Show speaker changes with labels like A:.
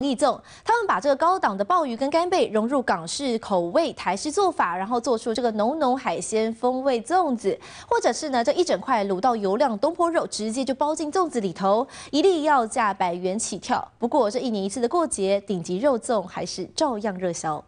A: 礼粽，他们把这个高档的鲍鱼跟干贝融入港式口味、台式做法，然后做出这个浓浓海鲜风味粽子，或者是呢这一整块卤到油亮东坡肉，直接就包进粽子里头，一粒要价百元起跳。不过这一年一次的过节，顶级肉粽还是照样热销。